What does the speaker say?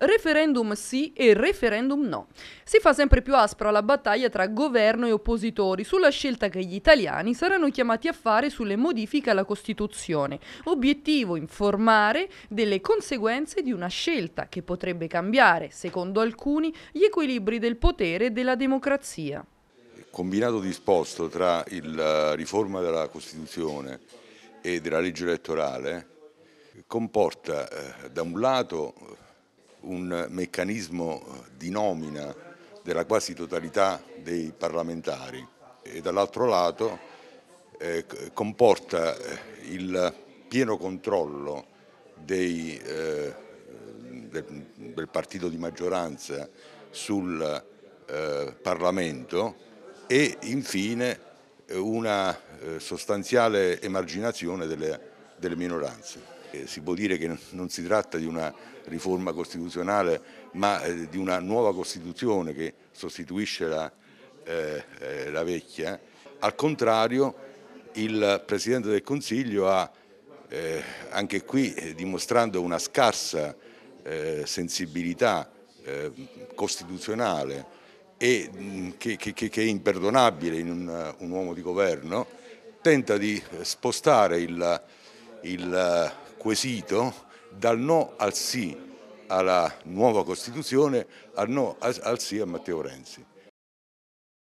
Referendum sì e referendum no. Si fa sempre più aspra la battaglia tra governo e oppositori sulla scelta che gli italiani saranno chiamati a fare sulle modifiche alla Costituzione. Obiettivo informare delle conseguenze di una scelta che potrebbe cambiare, secondo alcuni, gli equilibri del potere e della democrazia. Combinato disposto tra la eh, riforma della Costituzione e della legge elettorale comporta eh, da un lato un meccanismo di nomina della quasi totalità dei parlamentari e dall'altro lato eh, comporta eh, il pieno controllo dei, eh, del, del, partito di maggioranza sul eh, Parlamento e infine una eh, sostanziale emarginazione delle, delle minoranze. Eh, si può dire che non si tratta di una riforma costituzionale, ma eh, di una nuova Costituzione che sostituisce la, eh, eh, la vecchia. Al contrario, il Presidente del Consiglio ha, eh, anche qui, dimostrando una scarsa sensibilità costituzionale e mm, che, che, che, è imperdonabile in un, un uomo di governo, tenta di spostare il, il quesito dal no al sì alla nuova Costituzione, al no al sì a Matteo Renzi.